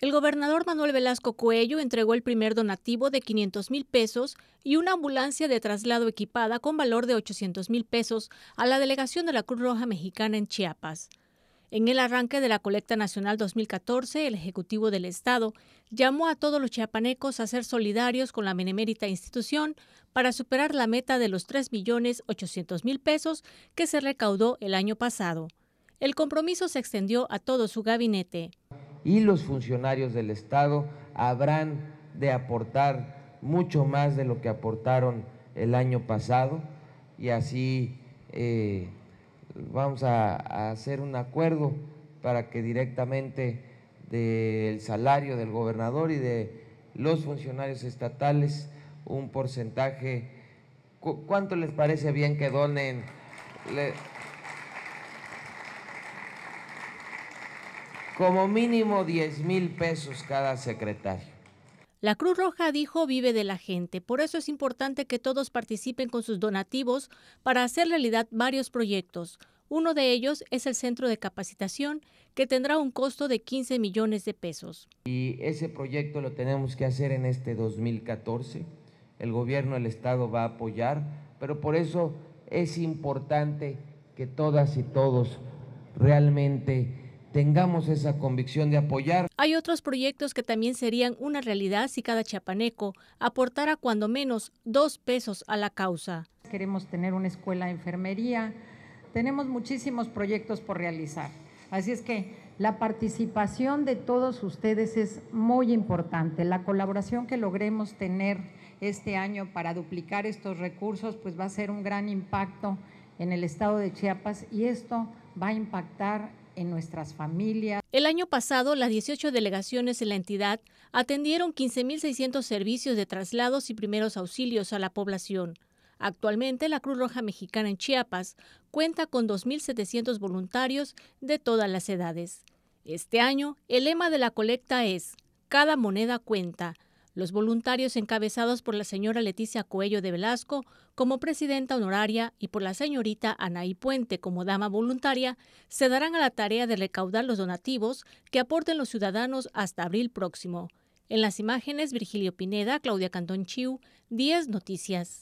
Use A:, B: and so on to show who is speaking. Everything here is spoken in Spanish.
A: El gobernador Manuel Velasco Coello entregó el primer donativo de 500 mil pesos y una ambulancia de traslado equipada con valor de 800 mil pesos a la delegación de la Cruz Roja Mexicana en Chiapas. En el arranque de la Colecta Nacional 2014, el Ejecutivo del Estado llamó a todos los chiapanecos a ser solidarios con la Menemérita institución para superar la meta de los 3.800.000 pesos que se recaudó el año pasado. El compromiso se extendió a todo su gabinete
B: y los funcionarios del Estado habrán de aportar mucho más de lo que aportaron el año pasado y así eh, vamos a, hacer un acuerdo para que directamente del salario del gobernador y de los funcionarios estatales un porcentaje, ¿cuánto les parece bien que donen? como mínimo 10 mil pesos cada secretario.
A: La Cruz Roja dijo vive de la gente, por eso es importante que todos participen con sus donativos para hacer realidad varios proyectos. Uno de ellos es el centro de capacitación que tendrá un costo de 15 millones de pesos.
B: Y ese proyecto lo tenemos que hacer en este 2014. El gobierno el estado va a apoyar, pero por eso es importante que todas y todos realmente tengamos esa convicción de apoyar.
A: Hay otros proyectos que también serían una realidad si cada chiapaneco aportara cuando
C: menos dos pesos a la causa. Queremos tener una escuela de enfermería, tenemos muchísimos proyectos por realizar. Así es que la participación de todos ustedes es muy importante. La colaboración que logremos tener este año para duplicar estos recursos pues va a ser un gran impacto en el estado de Chiapas y esto va a impactar en nuestras familias. El año pasado, las 18
A: delegaciones en la entidad atendieron 15.600 servicios de traslados y primeros auxilios a la población. Actualmente, la Cruz Roja Mexicana en Chiapas cuenta con 2.700 voluntarios de todas las edades. Este año, el lema de la colecta es, Cada moneda cuenta los voluntarios encabezados por la señora Leticia Cuello de Velasco como presidenta honoraria y por la señorita Anaí Puente como dama voluntaria se darán a la tarea de recaudar los donativos que aporten los ciudadanos hasta abril próximo. En las imágenes, Virgilio Pineda, Claudia Cantón Chiu, 10 Noticias.